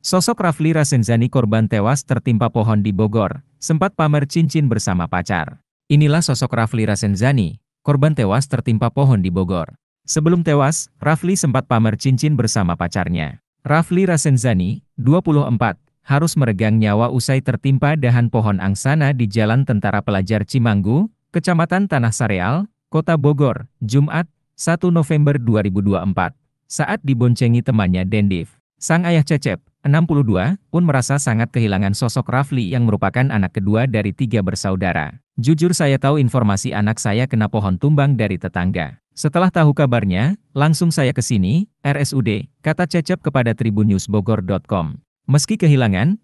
Sosok Rafli Rasenzani korban tewas tertimpa pohon di Bogor, sempat pamer cincin bersama pacar. Inilah sosok Rafli Rasenzani, korban tewas tertimpa pohon di Bogor. Sebelum tewas, Rafli sempat pamer cincin bersama pacarnya. Rafli Rasenzani, 24, harus meregang nyawa usai tertimpa dahan pohon angsana di Jalan Tentara Pelajar Cimanggu, Kecamatan Tanah Sareal, Kota Bogor, Jumat, 1 November 2024, saat diboncengi temannya Dendif. Sang ayah Cecep, 62, pun merasa sangat kehilangan sosok Rafli yang merupakan anak kedua dari tiga bersaudara. Jujur saya tahu informasi anak saya kena pohon tumbang dari tetangga. Setelah tahu kabarnya, langsung saya ke sini, RSUD, kata Cecep kepada tribunnews bogor.com. Meski kehilangan,